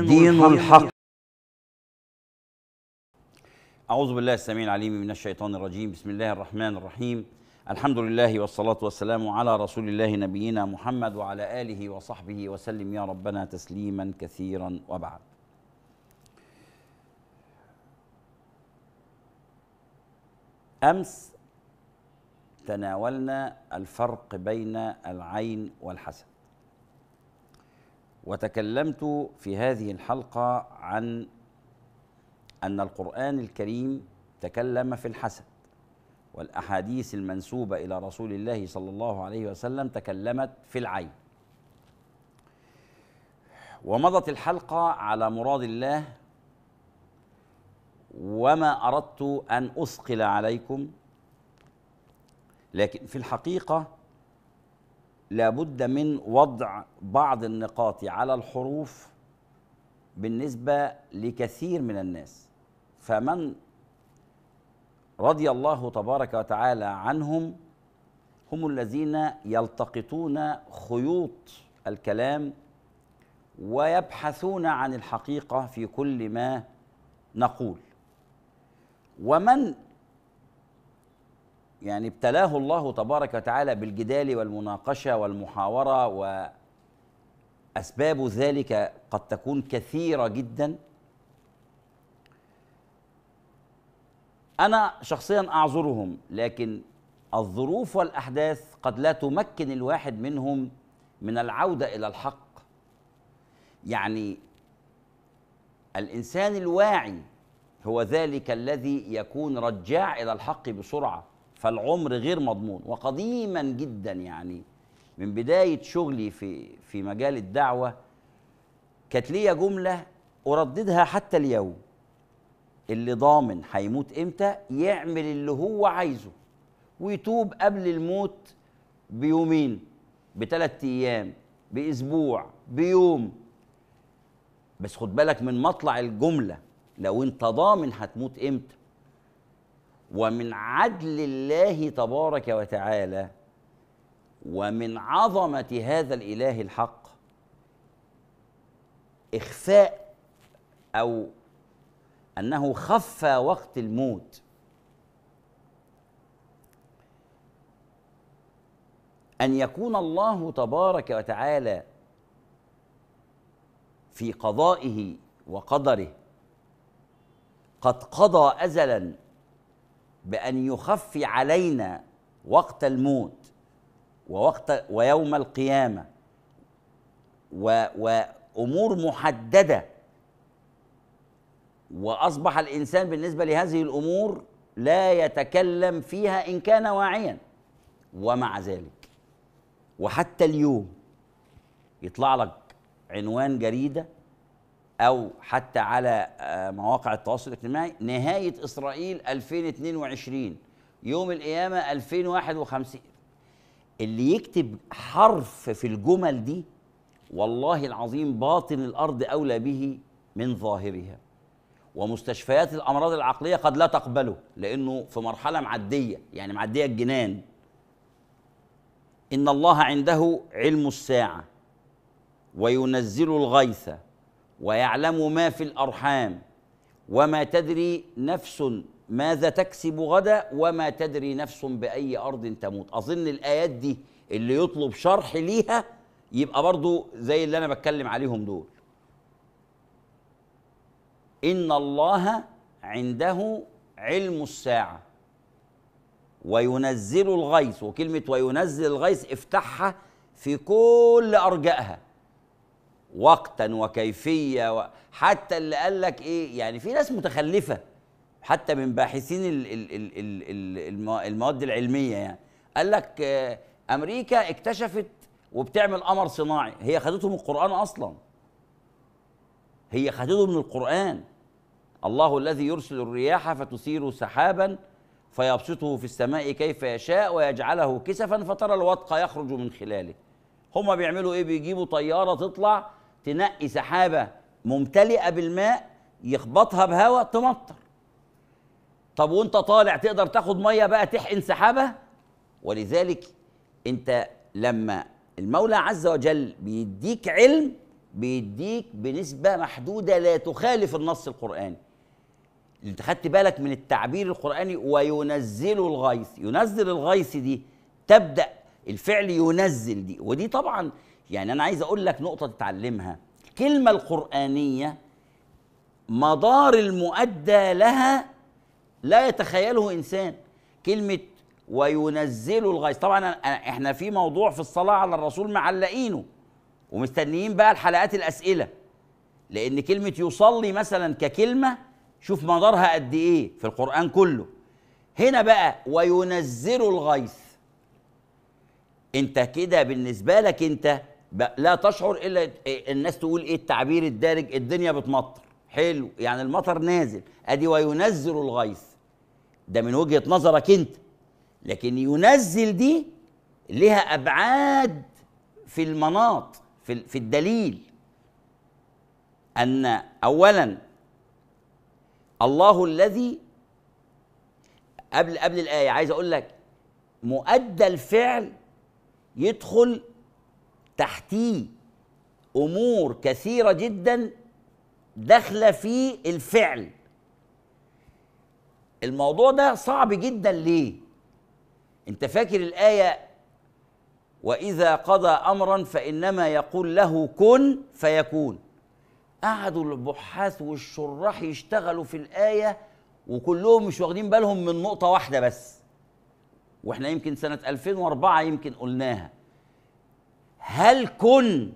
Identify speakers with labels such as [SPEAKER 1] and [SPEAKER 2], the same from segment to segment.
[SPEAKER 1] دين الحق أعوذ بالله السميع العليم من الشيطان الرجيم بسم الله الرحمن الرحيم الحمد لله والصلاة والسلام على رسول الله نبينا محمد وعلى آله وصحبه وسلم يا ربنا تسليما كثيرا وبعد أمس تناولنا الفرق بين العين والحسد وتكلمت في هذه الحلقه عن ان القران الكريم تكلم في الحسد والاحاديث المنسوبه الى رسول الله صلى الله عليه وسلم تكلمت في العين ومضت الحلقه على مراد الله وما اردت ان اثقل عليكم لكن في الحقيقه لابد من وضع بعض النقاط على الحروف بالنسبه لكثير من الناس فمن رضي الله تبارك وتعالى عنهم هم الذين يلتقطون خيوط الكلام ويبحثون عن الحقيقه في كل ما نقول ومن يعني ابتلاه الله تبارك وتعالى بالجدال والمناقشه والمحاوره واسباب ذلك قد تكون كثيره جدا انا شخصيا اعذرهم لكن الظروف والاحداث قد لا تمكن الواحد منهم من العوده الى الحق يعني الانسان الواعي هو ذلك الذي يكون رجاع الى الحق بسرعه فالعمر غير مضمون وقديما جدا يعني من بدايه شغلي في في مجال الدعوه كانت ليا جمله ارددها حتى اليوم اللي ضامن هيموت امتى يعمل اللي هو عايزه ويتوب قبل الموت بيومين بثلاث ايام باسبوع بيوم بس خد بالك من مطلع الجمله لو انت ضامن هتموت امتى ومن عدل الله تبارك وتعالى ومن عظمه هذا الاله الحق اخفاء او انه خفى وقت الموت ان يكون الله تبارك وتعالى في قضائه وقدره قد قضى ازلا بأن يخفي علينا وقت الموت ووقت ويوم القيامة و وأمور محددة وأصبح الإنسان بالنسبة لهذه الأمور لا يتكلم فيها إن كان واعيا ومع ذلك وحتى اليوم يطلع لك عنوان جريده او حتى على آه، مواقع التواصل الاجتماعي نهايه اسرائيل 2022 يوم القيامه 2051 اللي يكتب حرف في الجمل دي والله العظيم باطن الارض اولى به من ظاهرها ومستشفيات الامراض العقليه قد لا تقبله لانه في مرحله معديه يعني معديه الجنان ان الله عنده علم الساعه وينزل الغيث ويعلم ما في الارحام وما تدري نفس ماذا تكسب غدا وما تدري نفس باي ارض تموت اظن الايات دي اللي يطلب شرح ليها يبقى برضو زي اللي انا بتكلم عليهم دول ان الله عنده علم الساعه وينزل الغيث وكلمه وينزل الغيث افتحها في كل ارجائها وقتا وكيفيه حتى اللي قال لك ايه يعني في ناس متخلفه حتى من باحثين المواد العلميه يعني قال لك آه، امريكا اكتشفت وبتعمل قمر صناعي هي خدته من القران اصلا هي خدته من القران الله الذي يرسل الرياح فتثير سحابا فيبسطه في السماء كيف يشاء ويجعله كسفا فترى الودق يخرج من خلاله هما بيعملوا ايه بيجيبوا طياره تطلع تنقي سحابه ممتلئه بالماء يخبطها بهواء تمطر طب وانت طالع تقدر تاخد ميه بقى تحقن سحابه ولذلك انت لما المولى عز وجل بيديك علم بيديك بنسبه محدوده لا تخالف النص القراني انت خدت بالك من التعبير القراني وينزل الغيث ينزل الغيث دي تبدا الفعل ينزل دي ودي طبعا يعني انا عايز اقول لك نقطه تتعلمها الكلمه القرانيه مدار المؤدى لها لا يتخيله انسان كلمه وينزل الغيث طبعا احنا في موضوع في الصلاه على الرسول معلقينه ومستنيين بقى الحلقات الاسئله لان كلمه يصلي مثلا ككلمه شوف مدارها قد ايه في القران كله هنا بقى وينزل الغيث انت كده بالنسبه لك انت لا تشعر الا إيه، الناس تقول ايه التعبير الدارج الدنيا بتمطر حلو يعني المطر نازل ادي وينزل الغيث ده من وجهه نظرك انت لكن ينزل دي لها ابعاد في المناط في في الدليل ان اولا الله الذي قبل قبل الايه عايز اقول لك مؤدى الفعل يدخل تحتيه امور كثيره جدا داخله في الفعل الموضوع ده صعب جدا ليه انت فاكر الايه واذا قضى امرا فانما يقول له كن فيكون قعدوا البحاث والشراح يشتغلوا في الايه وكلهم مش واخدين بالهم من نقطه واحده بس واحنا يمكن سنه 2004 يمكن قلناها هل كن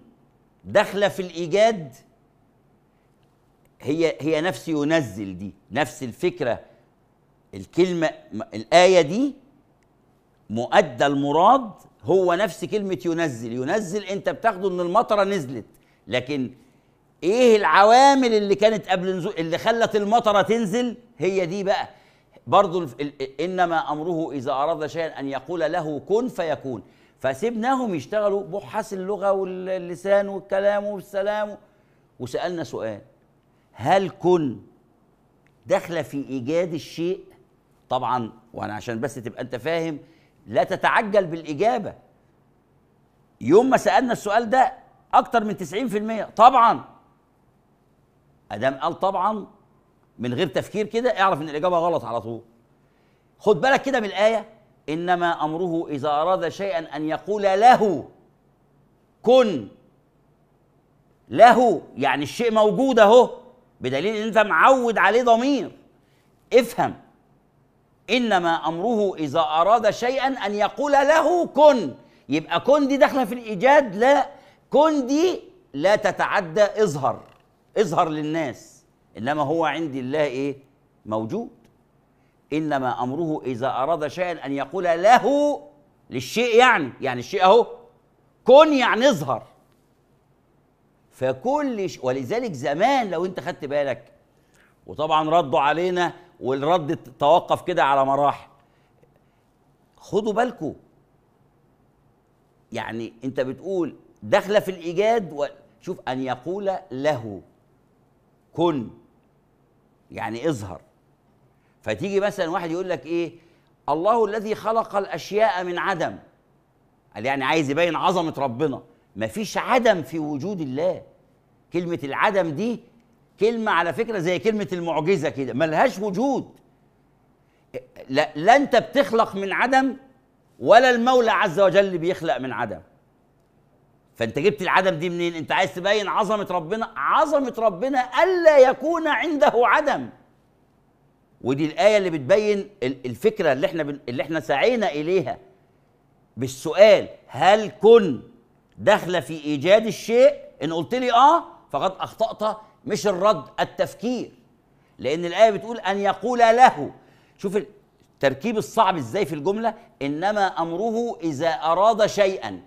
[SPEAKER 1] داخله في الايجاد هي هي نفس ينزل دي نفس الفكره الكلمه الايه دي مؤدى المراد هو نفس كلمه ينزل ينزل انت بتاخده ان المطره نزلت لكن ايه العوامل اللي كانت قبل نزول اللي خلت المطره تنزل هي دي بقى برضو انما امره اذا اراد شيئا ان يقول له كن فيكون فسيبناهم يشتغلوا بحث اللغه واللسان والكلام والسلام وسالنا سؤال هل كن داخله في ايجاد الشيء طبعا وانا عشان بس تبقى انت فاهم لا تتعجل بالاجابه يوم ما سالنا السؤال ده اكتر من 90% طبعا ادام قال طبعا من غير تفكير كده اعرف ان الاجابه غلط على طول خد بالك كده من الايه انما امره اذا اراد شيئا ان يقول له كن له يعني الشيء موجود اهو بدليل ان انت معود عليه ضمير افهم انما امره اذا اراد شيئا ان يقول له كن يبقى كن دي داخله في الايجاد لا كن دي لا تتعدى اظهر اظهر للناس انما هو عند الله ايه موجود انما امره اذا اراد شيئا ان يقول له للشيء يعني يعني الشيء اهو كن يعني اظهر فكل ش... ولذلك زمان لو انت خدت بالك وطبعا ردوا علينا والرد توقف كده على مراحل خدوا بالكم يعني انت بتقول داخله في الايجاد و... شوف ان يقول له كن يعني اظهر فتيجي مثلا واحد يقول لك ايه الله الذي خلق الاشياء من عدم قال يعني عايز يبين عظمه ربنا مفيش عدم في وجود الله كلمه العدم دي كلمه على فكره زي كلمه المعجزه كده ملهاش وجود لا, لا انت بتخلق من عدم ولا المولى عز وجل بيخلق من عدم فانت جبت العدم دي منين انت عايز تبين عظمه ربنا عظمه ربنا الا يكون عنده عدم ودي الايه اللي بتبين الفكره اللي احنا اللي احنا سعينا اليها بالسؤال هل كن داخله في ايجاد الشيء ان قلت لي اه فقد اخطات مش الرد التفكير لان الايه بتقول ان يقول له شوف التركيب الصعب ازاي في الجمله انما امره اذا اراد شيئا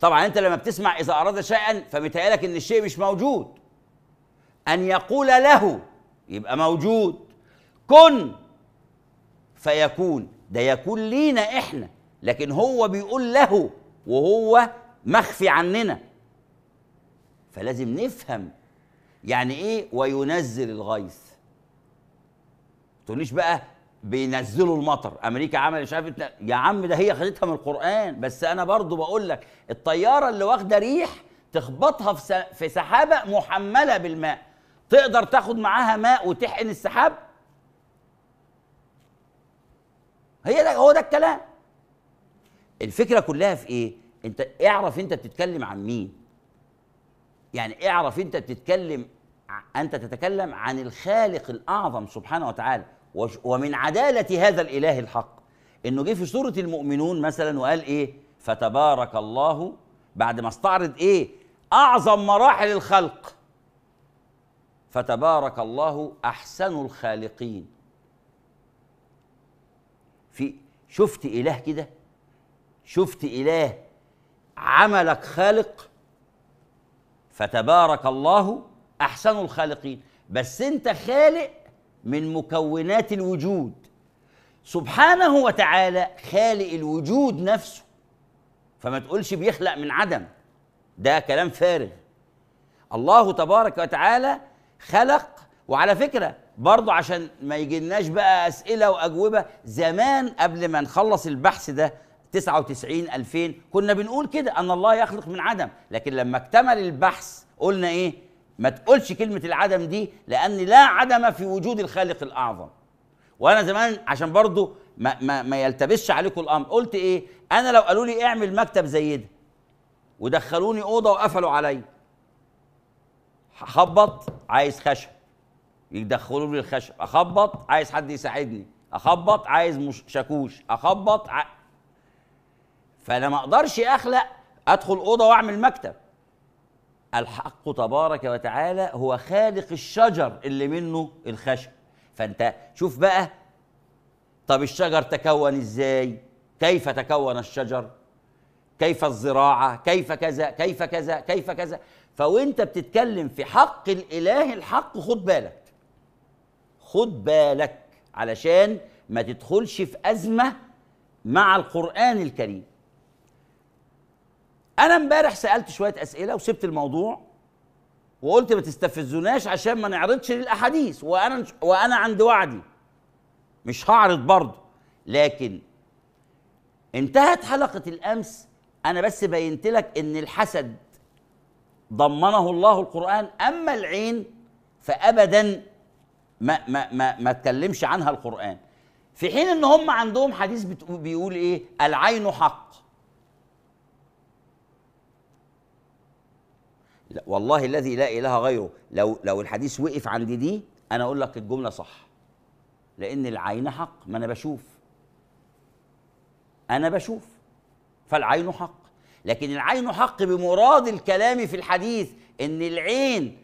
[SPEAKER 1] طبعا انت لما بتسمع اذا اراد شيئا فمتهيالك ان الشيء مش موجود ان يقول له يبقى موجود كن فيكون ده يكون لينا احنا لكن هو بيقول له وهو مخفي عننا فلازم نفهم يعني ايه وينزل الغيث تقوليش بقى بينزلوا المطر امريكا عملت مش عارفه يا عم ده هي خدتها من القران بس انا برضو بقول لك الطياره اللي واخده ريح تخبطها في سحابه محمله بالماء تقدر تاخد معاها ماء وتحقن السحاب هي ده هو ده الكلام الفكره كلها في ايه انت اعرف انت بتتكلم عن مين يعني اعرف انت بتتكلم انت تتكلم عن الخالق الاعظم سبحانه وتعالى ومن عداله هذا الاله الحق انه جه في سوره المؤمنون مثلا وقال ايه فتبارك الله بعد ما استعرض ايه اعظم مراحل الخلق فتبارك الله احسن الخالقين في شفت اله كده شفت اله عملك خالق فتبارك الله احسن الخالقين بس انت خالق من مكونات الوجود سبحانه وتعالى خالق الوجود نفسه فما تقولش بيخلق من عدم ده كلام فارغ الله تبارك وتعالى خلق وعلى فكره برضه عشان ما يجيلناش بقى اسئله واجوبه زمان قبل ما نخلص البحث ده 99 2000 كنا بنقول كده ان الله يخلق من عدم لكن لما اكتمل البحث قلنا ايه ما تقولش كلمه العدم دي لان لا عدم في وجود الخالق الاعظم وانا زمان عشان برضو ما, ما, ما يلتبسش عليكم الامر قلت ايه انا لو قالوا لي اعمل مكتب زي ده ودخلوني اوضه وقفلوا عليا اخبط عايز خشب يدخلوا لي الخشب اخبط عايز حد يساعدني اخبط عايز مش شاكوش اخبط ع... فانا ما اقدرش اخلق ادخل اوضه واعمل مكتب الحق تبارك وتعالى هو خالق الشجر اللي منه الخشب فانت شوف بقى طب الشجر تكون ازاي كيف تكون الشجر كيف الزراعه كيف كذا كيف كذا كيف كذا فوانت بتتكلم في حق الاله الحق خد بالك خد بالك علشان ما تدخلش في ازمه مع القران الكريم انا امبارح سالت شويه اسئله وسبت الموضوع وقلت ما تستفزوناش عشان ما نعرضش للاحاديث وانا وانا عند وعدي مش هعرض برضه لكن انتهت حلقه الامس انا بس بينت لك ان الحسد ضمنه الله القرآن أما العين فأبدا ما ما ما, ما تكلمش عنها القرآن في حين ان هم عندهم حديث بيقول ايه العين حق لا والله الذي لا اله غيره لو لو الحديث وقف عند دي انا اقول لك الجمله صح لان العين حق ما انا بشوف انا بشوف فالعين حق لكن العين حق بمراد الكلام في الحديث ان العين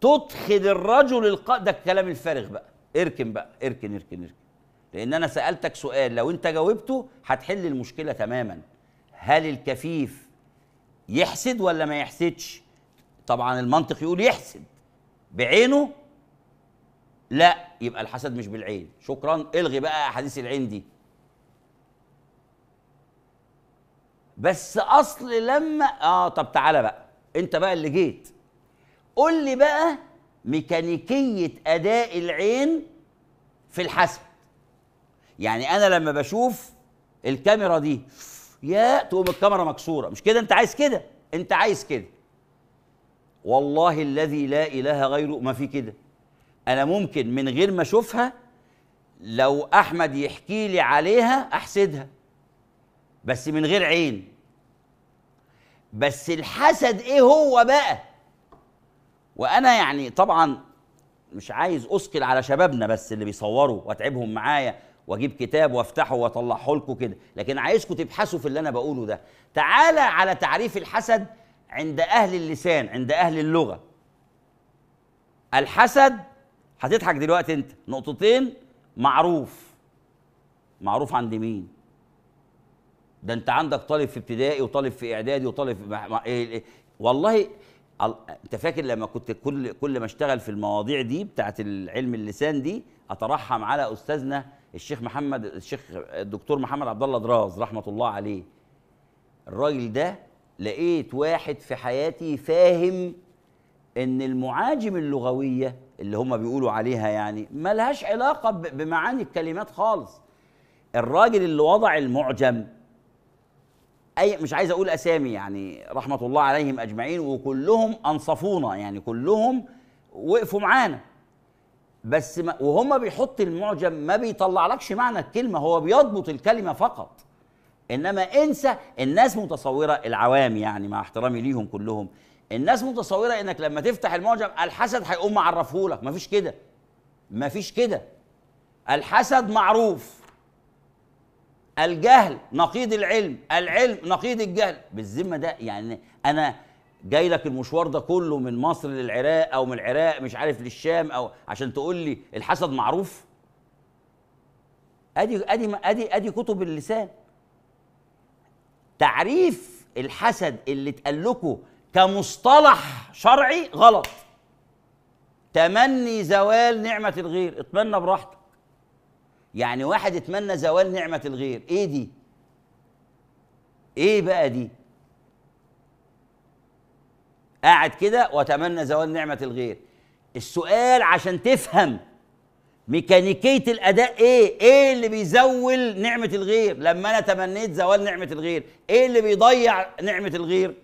[SPEAKER 1] تدخل الرجل الق... ده الكلام الفارغ بقى اركن بقى اركن اركن اركن لان انا سالتك سؤال لو انت جاوبته هتحل المشكله تماما هل الكفيف يحسد ولا ما يحسدش طبعا المنطق يقول يحسد بعينه لا يبقى الحسد مش بالعين شكرا الغي بقى احاديث العين دي بس اصل لما اه طب تعالى بقى انت بقى اللي جيت قول لي بقى ميكانيكيه اداء العين في الحسب يعني انا لما بشوف الكاميرا دي يا تقوم الكاميرا مكسوره مش كده انت عايز كده انت عايز كده والله الذي لا اله غيره ما في كده انا ممكن من غير ما اشوفها لو احمد يحكي لي عليها احسدها بس من غير عين بس الحسد ايه هو بقى وانا يعني طبعا مش عايز اثقل على شبابنا بس اللي بيصوروا واتعبهم معايا واجيب كتاب وافتحه واطلعه لكم كده لكن عايزكم تبحثوا في اللي انا بقوله ده تعالى على تعريف الحسد عند اهل اللسان عند اهل اللغه الحسد هتضحك دلوقتي انت نقطتين معروف معروف عند مين ده انت عندك طالب في ابتدائي وطالب في اعدادي وطالب في مح... إيه إيه... والله انت فاكر لما كنت كل كل ما اشتغل في المواضيع دي بتاعه علم اللسان دي اترحم على استاذنا الشيخ محمد الشيخ الدكتور محمد عبد الله دراز رحمه الله عليه الراجل ده لقيت واحد في حياتي فاهم ان المعاجم اللغويه اللي هم بيقولوا عليها يعني ملهاش علاقه بمعاني الكلمات خالص الراجل اللي وضع المعجم اي مش عايز اقول اسامي يعني رحمه الله عليهم اجمعين وكلهم انصفونا يعني كلهم وقفوا معانا بس ما وهم بيحط المعجم ما بيطلعلكش معنى الكلمه هو بيضبط الكلمه فقط انما انسى الناس متصوره العوام يعني مع احترامي ليهم كلهم الناس متصوره انك لما تفتح المعجم الحسد هيقوم معرفهولك مفيش كده مفيش كده الحسد معروف الجهل نقيض العلم العلم نقيض الجهل بالذمه ده يعني انا جاي لك المشوار ده كله من مصر للعراق او من العراق مش عارف للشام او عشان تقول لي الحسد معروف ادي ادي ادي ادي كتب اللسان تعريف الحسد اللي اتقال لكم كمصطلح شرعي غلط تمني زوال نعمه الغير اتمنى براحتك يعني واحد يتمنى زوال نعمة الغير ايه دي ايه بقى دي قاعد كده واتمنى زوال نعمة الغير السؤال عشان تفهم ميكانيكية الأداء إيه؟ إيه اللي بيزول نعمة الغير؟ لما أنا تمنيت زوال نعمة الغير، إيه اللي بيضيع نعمة الغير؟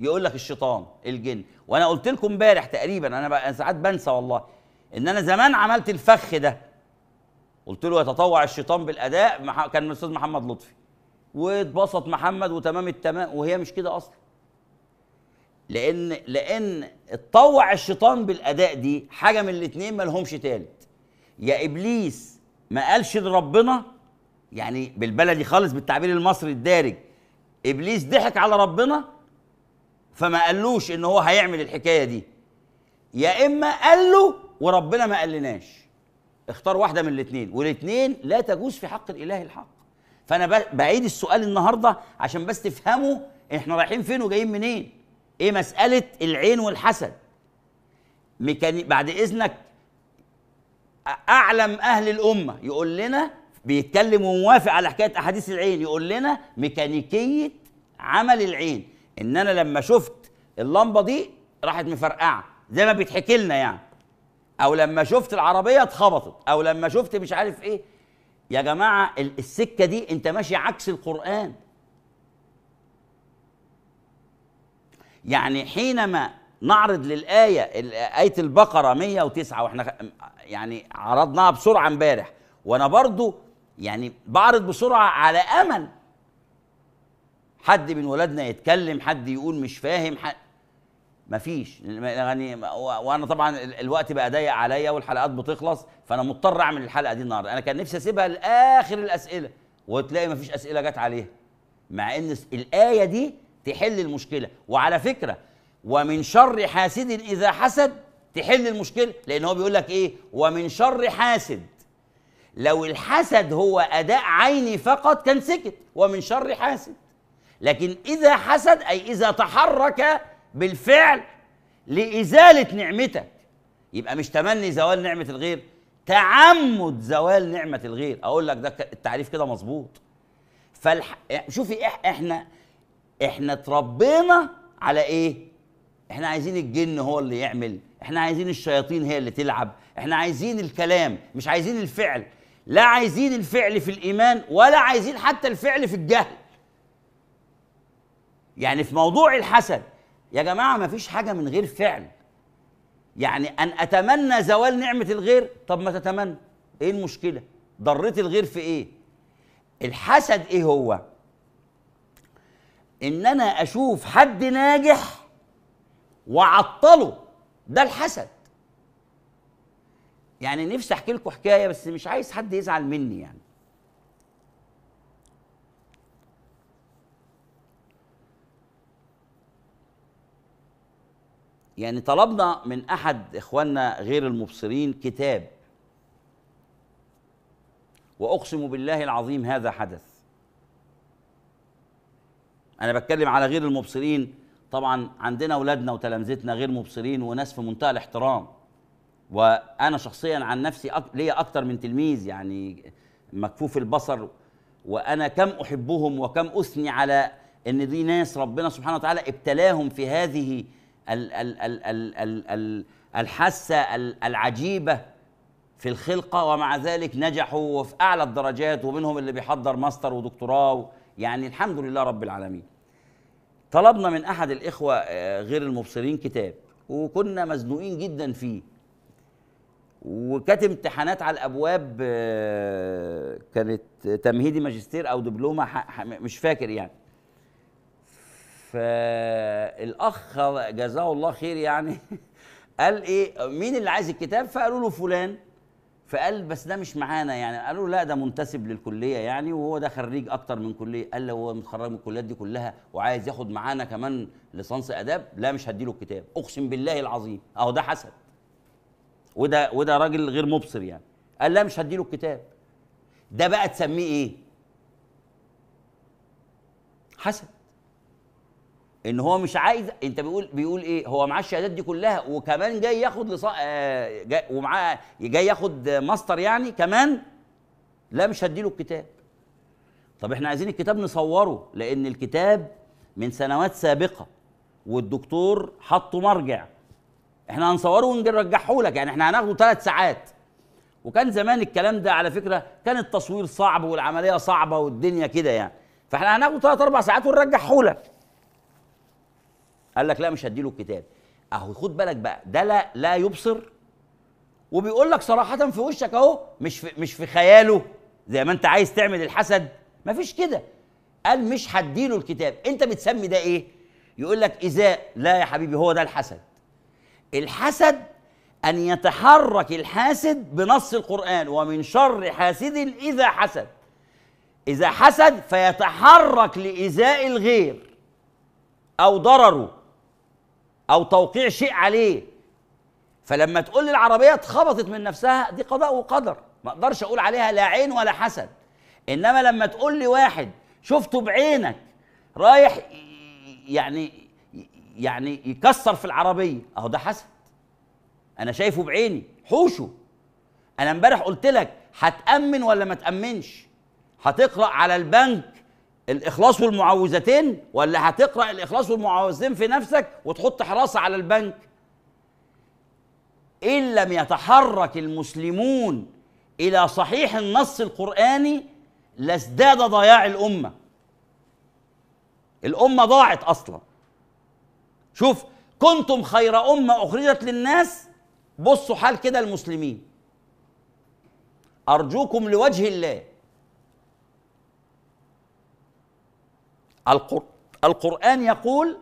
[SPEAKER 1] يقول لك الشيطان، الجن، وأنا قلت لكم امبارح تقريبا أنا ساعات بنسى والله إن أنا زمان عملت الفخ ده قلت له يتطوع الشيطان بالاداء كان الاستاذ محمد لطفي واتبسط محمد وتمام التمام وهي مش كده اصلا لان لان اتطوع الشيطان بالاداء دي حاجه من الاثنين ما لهمش تالت يا ابليس ما قالش لربنا يعني بالبلدي خالص بالتعبير المصري الدارج ابليس ضحك على ربنا فما قالوش ان هو هيعمل الحكايه دي يا اما قال له وربنا ما قالناش اختار واحده من الاثنين والاثنين لا تجوز في حق الاله الحق فانا بعيد السؤال النهارده عشان بس تفهموا احنا رايحين فين وجايين منين ايه مساله العين والحسد ميكاني بعد اذنك اعلم اهل الامه يقول لنا بيتكلم وموافق على حكايه احاديث العين يقول لنا ميكانيكيه عمل العين ان انا لما شفت اللمبه دي راحت مفرقعه زي ما بيتحكي لنا يعني او لما شفت العربيه اتخبطت او لما شفت مش عارف ايه يا جماعه السكه دي انت ماشي عكس القران يعني حينما نعرض للايه ايه البقره 109 واحنا يعني عرضناها بسرعه امبارح وانا برضو يعني بعرض بسرعه على امل حد من ولادنا يتكلم حد يقول مش فاهم حد مفيش يعني وانا طبعا الوقت بقى ضيق عليا والحلقات بتخلص فانا مضطر اعمل الحلقه دي النهارده انا كان نفسي اسيبها لاخر الاسئله وتلاقي مفيش اسئله جت عليها مع ان الايه دي تحل المشكله وعلى فكره ومن شر حاسد اذا حسد تحل المشكله لان هو بيقول لك ايه ومن شر حاسد لو الحسد هو اداء عيني فقط كان سكت ومن شر حاسد لكن اذا حسد اي اذا تحرك بالفعل لإزالة نعمتك يبقى مش تمني زوال نعمة الغير تعمد زوال نعمة الغير أقول لك ده التعريف كده مظبوط فالح... شوفي إح... احنا احنا اتربينا على ايه احنا عايزين الجن هو اللي يعمل احنا عايزين الشياطين هي اللي تلعب احنا عايزين الكلام مش عايزين الفعل لا عايزين الفعل في الايمان ولا عايزين حتى الفعل في الجهل يعني في موضوع الحسد يا جماعه ما فيش حاجه من غير فعل يعني ان اتمنى زوال نعمه الغير طب ما تتمنى ايه المشكله ضريت الغير في ايه الحسد ايه هو ان انا اشوف حد ناجح واعطله ده الحسد يعني نفسي احكي لكم حكايه بس مش عايز حد يزعل مني يعني يعني طلبنا من احد اخواننا غير المبصرين كتاب واقسم بالله العظيم هذا حدث انا بتكلم على غير المبصرين طبعا عندنا اولادنا وتلامذتنا غير مبصرين وناس في منتهى الاحترام وانا شخصيا عن نفسي أك... ليا اكتر من تلميذ يعني مكفوف البصر وانا كم احبهم وكم اثني على ان دي ناس ربنا سبحانه وتعالى ابتلاهم في هذه الحاسه العجيبه في الخلقه ومع ذلك نجحوا وفي اعلى الدرجات ومنهم اللي بيحضر ماستر ودكتوراه يعني الحمد لله رب العالمين طلبنا من احد الاخوه آه، غير المبصرين كتاب وكنا مزنوقين جدا فيه وكانت امتحانات على الابواب آه، كانت تمهيدي ماجستير او دبلومه مش فاكر يعني فالاخ جزاه الله خير يعني قال ايه مين اللي عايز الكتاب فقالوا له فلان فقال بس ده مش معانا يعني قالوا لا ده منتسب للكليه يعني وهو ده خريج اكتر من كليه قال له هو متخرج من الكليات دي كلها وعايز ياخد معانا كمان ليسانس اداب لا مش هدي له الكتاب اقسم بالله العظيم اهو ده حسد وده وده راجل غير مبصر يعني قال لا مش هدي له الكتاب ده بقى تسميه ايه حسد ان هو مش عايز انت بيقول بيقول ايه هو معاه الشهادات دي كلها وكمان جاي ياخد لص... آه... جاي... ومعاه جاي ياخد ماستر يعني كمان لا مش هديله الكتاب طب احنا عايزين الكتاب نصوره لان الكتاب من سنوات سابقه والدكتور حطه مرجع احنا هنصوره ونرجعه لك يعني احنا هناخده ثلاث ساعات وكان زمان الكلام ده على فكره كان التصوير صعب والعمليه صعبه والدنيا كده يعني فاحنا هناخده ثلاث اربع ساعات ونرجعه لك قال لك لا مش هديله الكتاب اهو خد بالك بقى ده لا لا يبصر وبيقول لك صراحه في وشك اهو مش في مش في خياله زي ما انت عايز تعمل الحسد مفيش كده قال مش هديله الكتاب انت بتسمي ده ايه يقول لك ازاء لا يا حبيبي هو ده الحسد الحسد ان يتحرك الحاسد بنص القران ومن شر حاسد اذا حسد اذا حسد فيتحرك لايذاء الغير او ضرره او توقيع شيء عليه فلما تقول لي العربيه اتخبطت من نفسها دي قضاء وقدر ما اقدرش اقول عليها لا عين ولا حسد انما لما تقول لي واحد شفته بعينك رايح يعني يعني يكسر في العربيه اهو ده حسد انا شايفه بعيني حوشه انا امبارح قلت لك هتامن ولا ما تامنش هتقرا على البنك الاخلاص والمعوذتين ولا هتقرا الاخلاص والمعوذتين في نفسك وتحط حراسه على البنك ان لم يتحرك المسلمون الى صحيح النص القراني لازداد ضياع الامه الامه ضاعت اصلا شوف كنتم خير امه اخرجت للناس بصوا حال كده المسلمين ارجوكم لوجه الله القر... القرآن يقول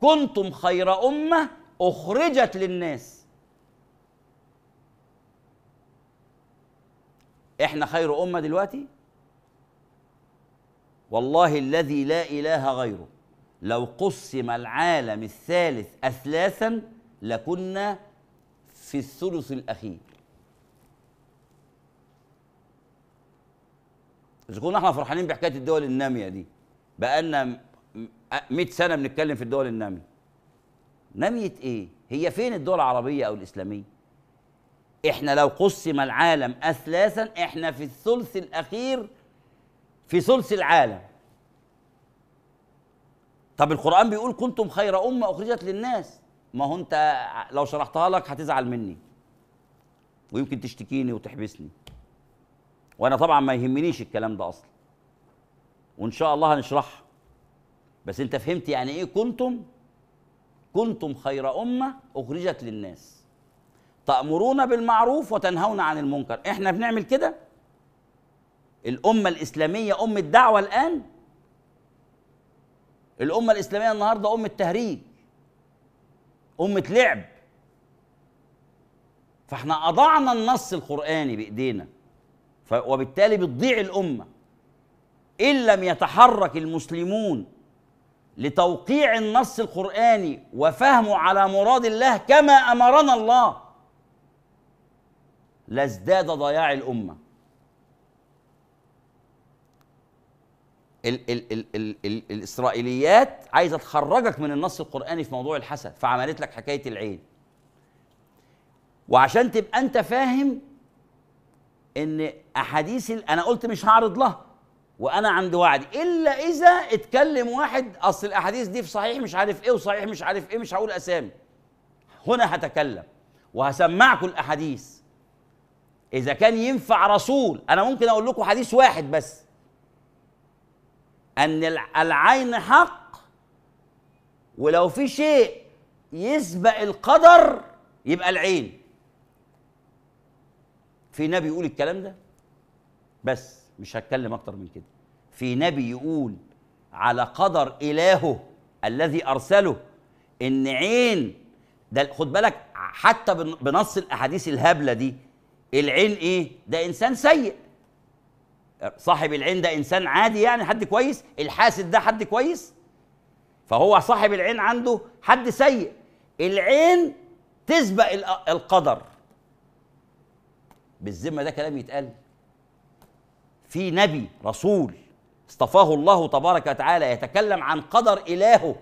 [SPEAKER 1] كنتم خير أمة أخرجت للناس إحنا خير أمة دلوقتي والله الذي لا إله غيره لو قسم العالم الثالث أثلاثا لكنا في الثلث الأخير إذا كنا احنا فرحانين بحكاية الدول النامية دي بقالنا 100 سنه بنتكلم في الدول الناميه ناميه ايه هي فين الدول العربيه او الاسلاميه احنا لو قسم العالم اثلاثا احنا في الثلث الاخير في ثلث العالم طب القران بيقول كنتم خير امه اخرجت للناس ما هو انت لو شرحتها لك هتزعل مني ويمكن تشتكيني وتحبسني وانا طبعا ما يهمنيش الكلام ده اصلا وان شاء الله هنشرحها بس انت فهمت يعني ايه كنتم كنتم خير امه اخرجت للناس تامرون بالمعروف وتنهون عن المنكر احنا بنعمل كده الامه الاسلاميه ام الدعوه الان الامه الاسلاميه النهارده ام التهريج امه لعب فاحنا اضعنا النص القراني بايدينا وبالتالي بتضيع الامه ان لم يتحرك المسلمون لتوقيع النص القراني وفهمه على مراد الله كما امرنا الله لازداد ضياع الامه ال ال ال الـ الـ الاسرائيليات عايزه تخرجك من النص القراني في موضوع الحسد فعملت لك حكايه العين وعشان تبقى انت فاهم ان احاديث انا قلت مش هعرض لها وانا عند وعدي الا اذا اتكلم واحد اصل الاحاديث دي في صحيح مش عارف ايه وصحيح مش عارف ايه مش هقول اسامي هنا هتكلم وهسمعكم الاحاديث اذا كان ينفع رسول انا ممكن اقول لكم حديث واحد بس ان العين حق ولو في شيء يسبق القدر يبقى العين في نبي يقول الكلام ده بس مش هتكلم اكتر من كده في نبي يقول على قدر الهه الذي ارسله ان عين ده خد بالك حتى بنص الاحاديث الهبله دي العين ايه ده انسان سيء صاحب العين ده انسان عادي يعني حد كويس الحاسد ده حد كويس فهو صاحب العين عنده حد سيء العين تسبق القدر بالذمه ده كلام يتقال في نبي رسول اصطفاه الله تبارك وتعالى يتكلم عن قدر إلهه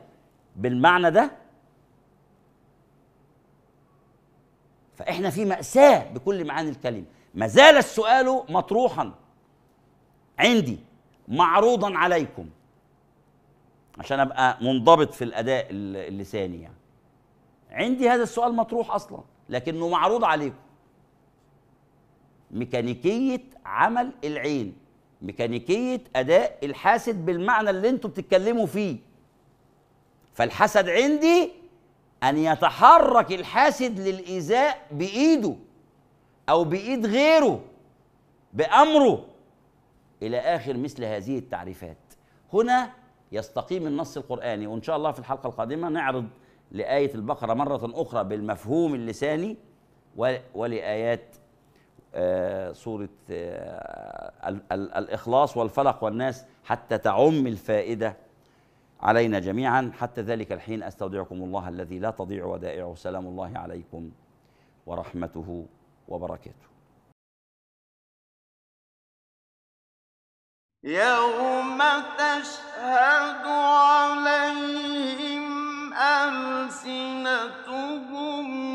[SPEAKER 1] بالمعنى ده فإحنا في مأساة بكل معاني الكلمة ما زال السؤال مطروحا عندي معروضا عليكم عشان ابقى منضبط في الاداء اللساني يعني عندي هذا السؤال مطروح اصلا لكنه معروض عليكم ميكانيكيه عمل العين ميكانيكيه اداء الحاسد بالمعنى اللي انتوا بتتكلموا فيه فالحسد عندي ان يتحرك الحاسد للايذاء بايده او بايد غيره بامره الى اخر مثل هذه التعريفات هنا يستقيم النص القراني وان شاء الله في الحلقه القادمه نعرض لايه البقره مره اخرى بالمفهوم اللساني ولايات سورة آه، آه، الإخلاص والفلق والناس حتى تعم الفائدة علينا جميعا حتى ذلك الحين أستودعكم الله الذي لا تضيع ودائعه سلام الله عليكم ورحمته وبركاته
[SPEAKER 2] يوم تشهد عليهم ألسنتهم